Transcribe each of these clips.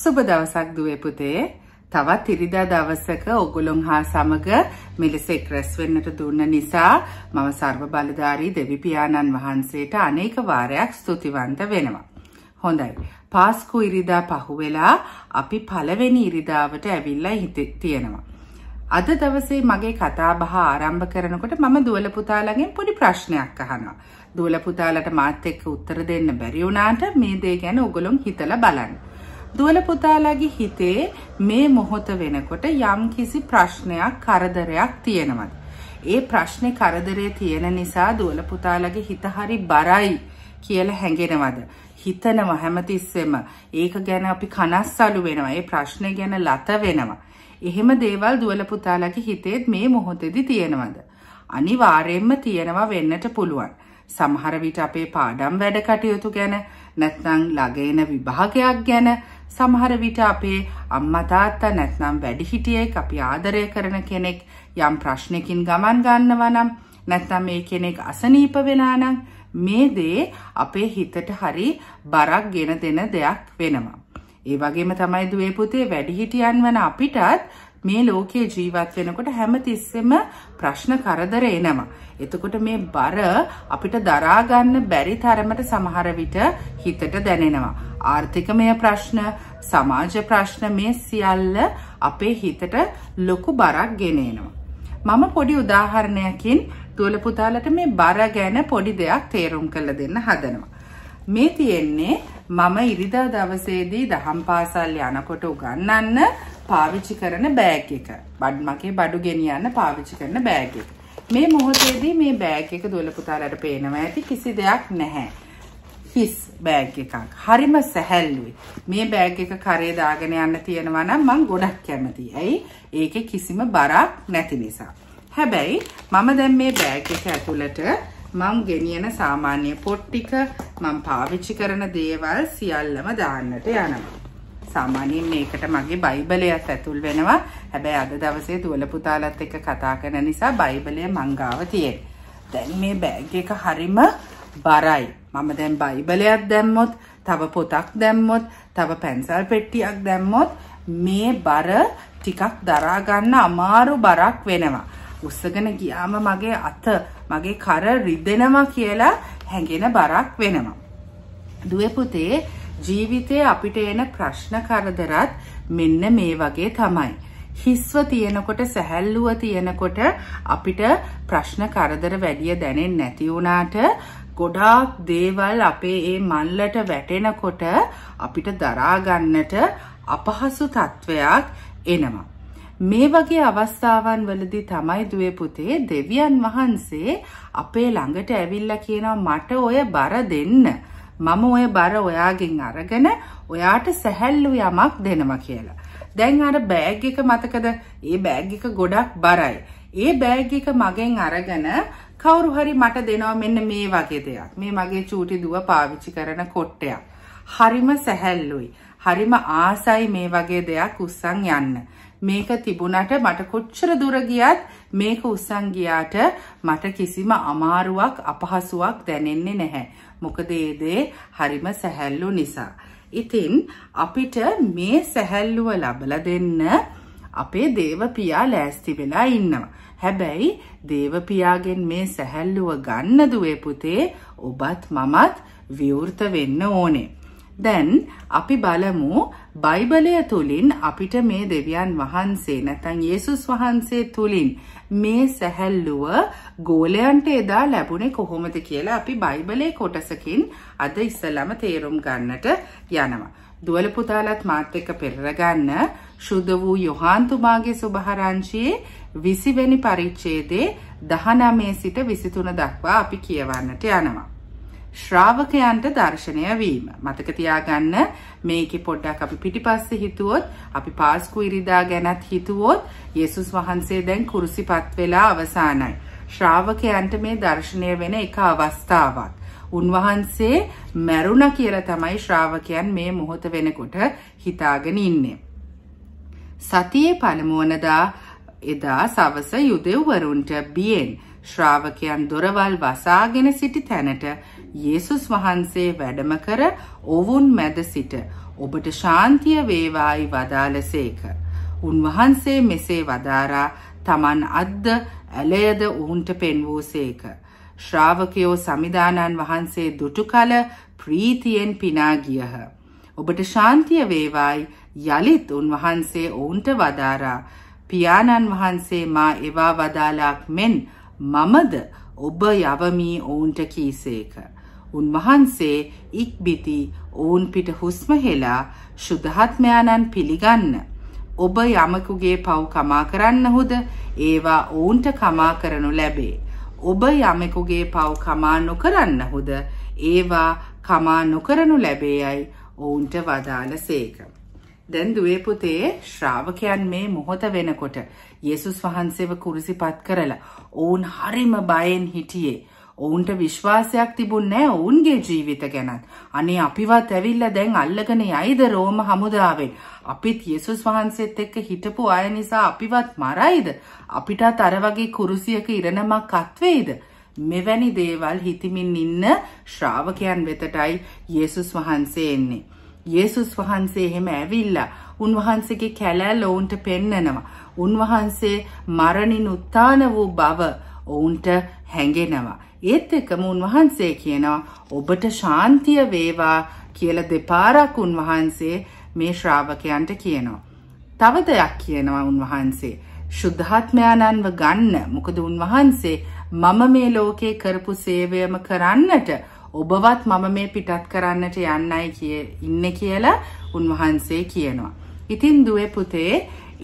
සුබ දවසක් දුවේ පුතේ. තවත් ඉරිදා දවසක ඔගොලොන් හා සමග මෙලෙස එක්රැස් වෙන්නට දුන්න නිසා මම සර්ව බලධාරී දෙවිපියාණන් වහන්සේට අනේක වාරයක් ස්තුතිවන්ත වෙනවා. හොඳයි. පාස්කු ඉරිදා පහුවෙලා අපි පළවෙනි ඉරිදාවට ඇවිල්ලා හිත තියෙනවා. අද දවසේ මගේ කතාබහ ආරම්භ කරනකොට මම දුවල පුතාලගෙන් පොඩි ප්‍රශ්නයක් අහනවා. දුවල පුතාලට මාත් එක්ක උත්තර දෙන්න බැරි වුණාට මේ දේ ගැන ඔගොලොන් හිතලා බලන්න. දුවල පුතාලාගේ හිතේ මේ මොහොත වෙනකොට යම් කිසි ප්‍රශ්නයක් කරදරයක් තියෙනවද. ඒ ප්‍රශ්නේ කරදරය තියෙන නිසා දුවල පුතාලගේ හිත හරි බරයි කියලා හැඟෙනවද. හිතනවා හැමතිස්සෙම ඒක ගැන අපි කනස්සලු වෙනවා ඒ ප්‍රශ්නය ගැන ලත වෙනවා. එහෙම දේවල් දුවල පුතාලගේ හිතේත් මේ මොහොතෙදි තියෙනවද. අනිවාර්යෙන්ම තියෙනවා වෙන්නට පුළුවන්. සමහර විට අපේ පාඩම් වැඩ කටයුතු ගැන නැත්නම් ළඟ එන විභාගයක් ගැන සමහර විට අපේ අම්මා තාත්තා නැත්නම් වැඩිහිටියෙක් අපි ආදරය කරන කෙනෙක් යම් ප්‍රශ්නකින් ගමන් ගන්නවා නම් නැත්නම් මේ කෙනෙක් අසනීප වෙලා නම් මේ දේ අපේ හිතට හරි බරක් ගෙන දෙන දෙයක් වෙනවා. ඒ වගේම තමයි දුවේ පුතේ වැඩිහිටියන් වන අපිටත් මේ ලෝකයේ ජීවත් වෙනකොට හැම තිස්සෙම ප්‍රශ්න කරදර එනවා. එතකොට මේ බර අපිට දරාගන්න බැරි තරමට සමහර විට හිතට දැනෙනවා. ආර්ථිකමය ප්‍රශ්න, සමාජ ප්‍රශ්න මේ සියල්ල අපේ හිතට ලොකු බරක් ගෙනෙනවා. මම පොඩි උදාහරණයකින් දුවල පුතාලට මේ බර ගැන පොඩි දෙයක් තේරුම් කරලා දෙන්න හදනවා. මේ තියෙන්නේ මම ඉරිදා දවසේදී දහම් පාසල් යනකොට උගන්වන්න පාවිච්චි කරන බෑග් එක. බඩ් මගේ බඩු ගෙනියන්න පාවිච්චි කරන බෑග් එක. මේ මොහොතේදී මේ බෑග් එක දොළ පුතාලට පේනවා ඇති කිසි දෙයක් නැහැ. හිස් බෑග් එකක්. හරිම සැහැල්ලුයි. මේ බෑග් එක කරේ දාගෙන යන්න තියෙනවා නම් මං ගොඩක් කැමතියි. ඇයි? ඒකේ කිසිම බරක් නැති නිසා. හැබැයි මම දැන් මේ බෑග් එක ඇතුළට මං ගෙනියන සාමාන්‍ය පොට් ටික මං පාවිච්චි කරන දේවල් සියල්ලම දාන්නට යනවා. සාමාන්‍යයෙන් මේකට මගේ බයිබලයක් ඇතුල් වෙනවා. හැබැයි අද දවසේ දුවල පුතාලත් එක්ක කතා කරන නිසා බයිබලය මංගාව තියෙන. දැන් මේ බෑග් එක හරිම බරයි. මම දැන් බයිබලයක් දැම්මොත්, තව පොතක් දැම්මොත්, තව පැන්සල් පෙට්ටියක් දැම්මොත් මේ බර ටිකක් දරා ගන්න අමාරු බරක් වෙනවා. උස්සගෙන ගියාම මගේ අත, මගේ කර රිදෙනවා කියලා හැඟෙන බරක් වෙනවා. දුවේ පුතේ ජීවිතේ අපිට එන ප්‍රශ්න කරදරත් මෙන්න මේ වගේ තමයි. හිස්ව තියෙනකොට සැහැල්ලුව තියෙනකොට අපිට ප්‍රශ්න කරදර වැඩිය දැනෙන් නැතිවුණාට ගොඩාක් දේවල් අපේ ඒ මල්ලට වැටෙනකොට අපිට දරාගන්නට අපහසු තත්ත්වයක් එනවා. මේ වගේ අවස්ථාවන් වලදී තමයි දුවේ පුතේ දෙවියන් වහන්සේ අපේ ළඟට ඇවිල්ලා කියනවා මට ඔය බර දෙන්න. මම ඔය බර ඔයාගෙන් අරගෙන ඔයාට සැහැල්ලු යමක් දෙනවා කියලා. දැන් අර බෑග් එක මතකද ඒ බෑග් එක ගොඩක් බරයි. ඒ බෑග් එක මගෙන් අරගෙන කවුරු හරි මට දෙනවා මෙන්න මේ වගේ දෙයක්. මේ මගේ චූටි දුව පාවිච්චි කරන කොට්ටයක්. හරිම සැහැල්ලුයි. හරිම ආසයි මේ වගේ දෙයක් උස්සන් යන්න. මේක තිබුණට මට කොච්චර දුර ගියත් මේක උස්සන් ගියාට මට කිසිම අමාරුවක් අපහසුවක් දැනෙන්නේ නැහැ. මොකද ඒ දේ හරිම සැහැල්ලු නිසා. ඉතින් අපිට මේ සැහැල්ලුව ලබලා දෙන්න අපේ දේවපියා ලෑස්ති වෙලා ඉන්නවා. හැබැයි දේවපියාගෙන් මේ සැහැල්ලුව ගන්න දුවේ පුතේ ඔබත් මමත් විවෘත වෙන්න ඕනේ. දැන් අපි බලමු බයිබලය තුලින් අපිට මේ දෙවියන් වහන්සේ නැතන් ඒසුස් වහන්සේ තුලින් මේ සැහැල්ලුව ගෝලයන්ට එදා ලැබුණේ කොහොමද කියලා අපි බයිබලේ කොටසකින් අද ඉස්සලම තේරුම් ගන්නට යනවා. දුවල පුතාලත් මාත් එක්ක පෙරරගන්න ශුද්ධ වූ යොහන්තුමාගේ සුභහරංශයේ විසිවැනි පරිච්ඡේදයේ දහනමේ සිට විසිතුන දක්වා අපි කියවන්නට යනවා. ශ්‍රාවකයන්ට දර්ශනය වීම. මතක තියාගන්න මේකෙ පොඩ්ඩක් අපි පිටිපස්සේ හිතුවොත් අපි පාස්කු ඉරිදා ගැනත් හිතුවොත් යේසුස් වහන්සේ දැන් කුරුසිපත් වෙලා අවසానයි. ශ්‍රාවකයන්ට මේ දර්ශනය වෙන එක අවස්ථාවක්. උන්වහන්සේ මැරුණ කියලා තමයි ශ්‍රාවකයන් මේ මොහොත වෙනකොට හිතාගෙන ඉන්නේ. සතියේ පළමුවනදා එදා සවස යුදෙව්වරුන්ට බියෙන් ශ්‍රාවකයන් දොරවල් වසාගෙන සිටි තැනට යේසුස් වහන්සේ වැඩම කර ඔවුන් මැද සිට ඔබට ශාන්තිය වේවායි වදාලසේක. උන්වහන්සේ මෙසේ වදාරා තමන් අද්ද ඇලයද ඔවුන්ට පෙන්වූසේක. ශ්‍රාවකයෝ සමිධානන් වහන්සේ දුටු කල ප්‍රීතියෙන් පිනාගියහ. ඔබට ශාන්තිය වේවායි යළිත් උන්වහන්සේ ඔවුන්ට වදාරා. පියාණන් වහන්සේ මා එවා වදාලාක් මෙන් මමද ඔබ යවමී ඔවුන්ට කීසේක. උන්වහන්සේ ඉක්බිති ඔවුන් පිට හුස්මහෙලා ශුද්ධහත්මයාණන් පිළිගන්න. ඔබ යමකුගේ පව් කමා කරන්නහුද ඒවා ඔවුන්ට කමා කරනු ලැබේ. ඔබ යමෙකුගේ පව් කමා නොකරන්නහුද ඒවා කමා නොකරනු ලැබේයයි ඔවුන්ට වදාළ සේක. දැන් දුවේ පුතේ ශ්‍රාවකයන් මේ මොහොත වෙනකොට යේසුස් වහන්සේව කුරුසිපත් කරලා ඔවුන් හරිම බයෙන් හිටියේ. ඔවුන්ට විශ්වාසයක් තිබුන්නේ නැහැ ඔවුන්ගේ ජීවිත ගැනත්. අනේ අපිවත් ඇවිල්ලා දැන් අල්ලගෙන යයිද රෝම හමුදාවෙන්. අපිත් යේසුස් වහන්සේත් එක්ක හිටපු අය නිසා අපිවත් මරයිද? අපිටත් අර වගේ කුරුසියක ඉරණමක් අත්වේයිද? මෙවැනි දේවල් හිතමින් ඉන්න ශ්‍රාවකයන් වෙතටයි යේසුස් වහන්සේ එන්නේ. යේසුස් වහන්සේ එහෙම ඇවිල්ලා උන්වහන්සේගේ කැලෑල්ල ඔවුන්ට පෙන්නනවා. උන්වහන්සේ මරණින් උත්තාන වූ බව ඔවුන්ට හැඟෙනවා. ඒත් එකම උන්වහන්සේ කියනවා ඔබට ශාන්තිය වේවා කියල දෙපාරක් උන්වහන්සේ මේ ශ්‍රාවකයන්ට කියනවා. තව දෙයක් කියනවා උන්වහන්සේ. ශුද්ධාත්මයාණන්ව ගන්න මොකද උන්වහන්සේ මම මේ ලෝකේ කරපු සේවයම කරන්නට ඔබවත් මම මේ පිටත් කරන්නට යන්නයි කිය ඉන්න කියලා උන්වහන්සේ කියනවා. ඉතින් දුවේ පුතේ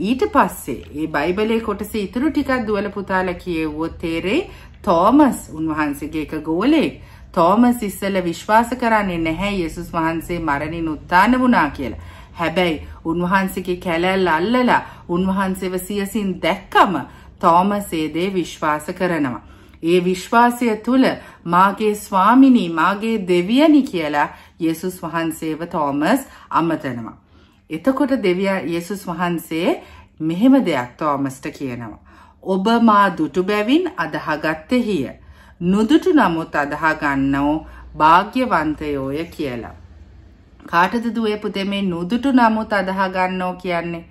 ඊට පස්සේ ඒ බයිබලේ කොටස ඉතුරු ටිකක් දුවල පුතාලා කියෙව්වොත් තේරෙයි තෝමස් උන්වහන්සේගේ එක ගෝලෙක්. තෝමස් ඉස්සෙල්ලා විශ්වාස කරන්නේ නැහැ යේසුස් වහන්සේ මරණින් උත්ථාන වුණා කියලා. හැබැයි උන්වහන්සේගේ කැලැල් අල්ලලා උන්වහන්සේව සියසින් දැක්කම තෝමස් ඒ දේ විශ්වාස කරනවා. ඒ විශ්වාසය තුළ මාගේ ස්වාමිනී මාගේ දෙවියනි කියලා යෙසුස් වහන්සේව තෝමස් අමතනවා. එතකොට දෙවියා යෙසුස් වහන්සේ මෙහෙම දෙයක් තෝමස්ට කියනවා. ඔබ මා දුටු බැවින් අදහගත්තෙහිය. නොදුටු නමුත් අදහගන්නෝ භාග්‍යවන්තයෝය කියලා. කාටද දුවේ පුතේ මේ නොදුටු නමුත් අදහගන්නෝ කියන්නේ?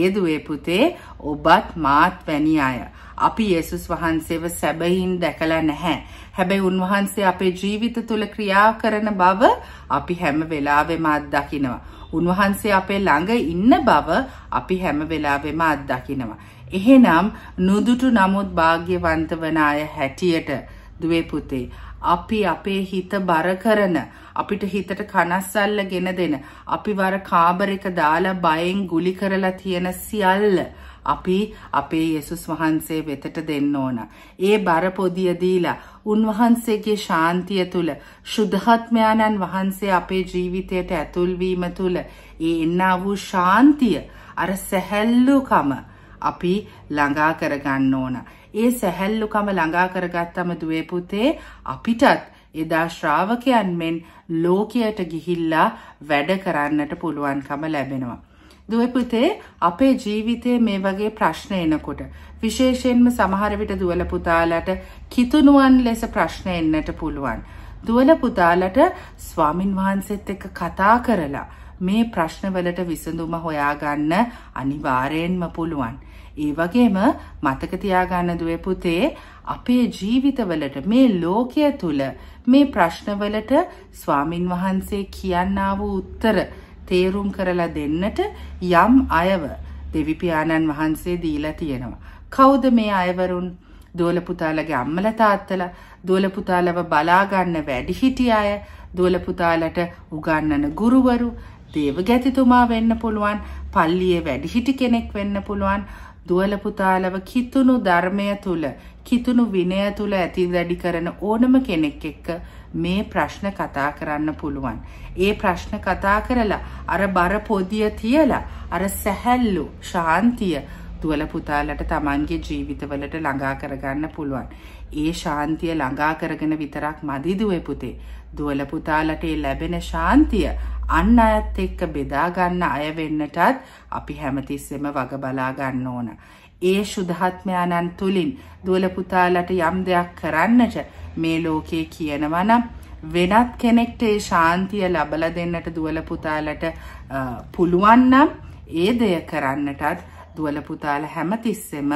ඒ දුවේ පුතේ ඔබත් මාත් වැනි අය. අපි යේසුස් වහන්සේව සැබයින් දැකලා නැහැ. හැබැයි උන්වහන්සේ අපේ ජීවිත තුළ ක්‍රියා කරන බව අපි හැම වෙලාවෙම අත්දකිනවා. උන්වහන්සේ අපේ ළඟ ඉන්න බව අපි හැම වෙලාවෙම අත්දකිනවා. එහෙනම් නුදුටු නමුත් භාග්‍යවන්ත වන අය හැටියට දුවේ පුතේ අපි අපේ හිත බර කරන අපිට හිතට කනස්සල්ල ගෙන දෙන අපි වර කාබර එක දාලා බයෙන් ගුලි කරලා තියෙන සියල්ල අපි අපේ යෙසුස් වහන්සේ වෙතට දෙන්න ඕන. ඒ බර පොදිය දීලා උන්වහන්සේගේ ශාන්තිය තුල සුද්ධාත්මයාණන් වහන්සේ අපේ ජීවිතයට ඇතුල් වීම තුල ඒ එන්නා වූ ශාන්තිය අර සැහැල්ලුකම අපි ළඟා කරගන්න ඕන. ඒ සැහැල්ලුකම ළඟා කරගත්තම දුවේ පුතේ අපිටත් එදා ශ්‍රාවකයන් මෙන් ලෝකයට ගිහිල්ලා වැඩ කරන්නට පුළුවන්කම ලැබෙනවා. දුවපුතේ අපේ ජීවිතයේ මේ වගේ ප්‍රශ්න එනකොට විශේෂයෙන්ම සමහර විට දුවල පුතාලට කිතුණුවන් ලෙස ප්‍රශ්න එන්නට පුළුවන්. දුවල පුතාලට ස්වාමින් වහන්සේත් එක්ක කතා කරලා මේ ප්‍රශ්නවලට විසඳුම හොයාගන්න අනිවාර්යෙන්ම පුළුවන්. ඒ වගේම මතක තියාගන්න දුවේ පුතේ අපේ ජීවිතවලට මේ ලෝකය තුල මේ ප්‍රශ්නවලට ස්වාමින් වහන්සේ කියන්නා වූ උත්තර තේරුම් කරලා දෙන්නට යම් අයව දෙවිපියාණන් වහන්සේ දීලා තියෙනවා. කවුද මේ අයවරුන් දෝලපුතාලගේ අම්මල තාත්තල දෝලපුතාලව බලාගන්න වැඩිහිටි අය දෝලපුතාලට උගන්නන ගුරුවරු දේවගැතිතුමා වෙන්න පුළුවන් පල්ලියේ වැඩිහිටි කෙනෙක් වෙන්න පුළුවන් දුවලපුතාලව කිතුුණු ධර්මය තුළ කිතුුණු විනය තුළ ඇති දැඩි කරන ඕනම කෙනෙක් එක්ක මේ ප්‍රශ්න කතා කරන්න පුළුවන්. ඒ ප්‍රශ්න කතා කරලා අර බර පොදිය තියලා අර සැහැල්ලු ශාන්තිය දුවලපුතාලට තමන්ගේ ජීවිතවලට ළඟා කරගන්න පුළුවන්. ඒ ශාන්තිය ළඟා කරගෙන විතරක් මදිදුවේ පුතේ. දුවල පුතාලට ලැබෙන ශාන්තිය අන්න අයත් එක්ක බෙදා ගන්න අය වෙන්නටත් අපි හැමතිස්සෙම වග බලා ගන්න ඕන. ඒ සුදහත්මයාණන් තුලින් දුවල පුතාලට යම් දෙයක් කරන්නට මේ ලෝකයේ කියනවා නම් වෙනත් කෙනෙක්ට ඒ ශාන්තිය ලබල දෙන්නට දුවල පුතාලට පුළුවන් නම් ඒ දෙය කරන්නටත් දුවල පුතාල හැමතිස්සෙම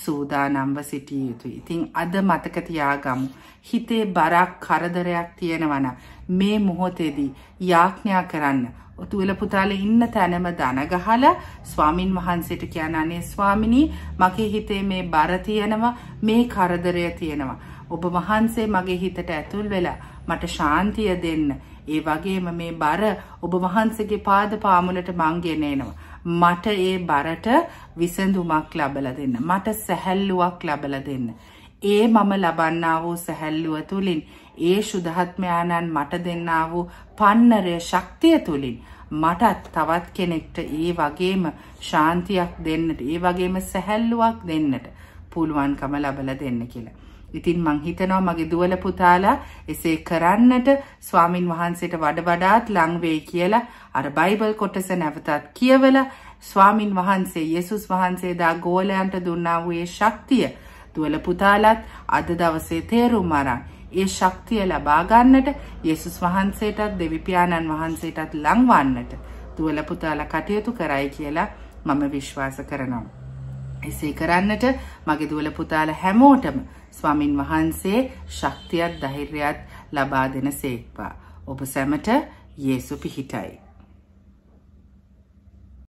සූදානම්ව සිටිය යුතුයි. ඉතින් අද මතක තියාගමු. හිතේ බරක් කරදරයක් තියෙනවන මේ මොහොතේදී යාඥා කරන්න. ඔතුවෙල පුතාල ඉන්න තැනම දනගහල ස්වාමින් වහන්සේට කියන අනේ ස්වාමිනී මගේ හිතේ මේ බර තියෙනවා මේ කරදරය තියෙනවා. ඔබ වහන්සේ මගේ හිතට ඇතුල් වෙලා මට ශාන්තිය දෙන්න. ඒ වගේම මේ බර ඔබ වහන්සේගේ පාද පාමුලට මං ගෙනේනවා. මට ඒ බරට විසඳුමක් ලබල දෙන්න. මට සැහැල්ලුවක් ලබල දෙන්න. ඒ මම ලබන්නා වූ සැහැල්ලුව තුළින් ඒ ශුදහත්මයාණන් මට දෙන්නා වූ පන්නරය ශක්තිය තුළින් මටත් තවත් කෙනෙක්ට ඒ වගේම ශාන්තියක් දෙන්නට ඒ වගේම සැහැල්ලුවක් දෙන්නට පුළුවන්කම ලබල දෙන්න කියලා. ඉතින් මං හිතනවා මගේ දුවල පුතාලා එසේ කරන්නට ස්වාමින් වහන්සේට වඩ වඩාත් ලං වෙයි කියලා අර බයිබල් කොටස නැවතත් කියවලා ස්වාමින් වහන්සේ යේසුස් වහන්සේ දා ගෝලයන්ට දුන්නා වූ ඒ ශක්තිය දුවල පුතාලත් අද දවසේ තේරුම් අරන් ඒ ශක්තිය ලබා ගන්නට යේසුස් වහන්සේටත් දෙවිපියාණන් වහන්සේටත් ලං වන්නට දුවල පුතාලා කටයුතු කරයි කියලා මම විශ්වාස කරනවා. එසේ කරන්නට මගේ දුවල පුතාලා හැමෝටම ස්වාමින් වහන්සේ ශක්තියත් ධෛර්යයත් ලබා දෙන සේක්වා. ඔබ සැමට යේසු පිහිටයි.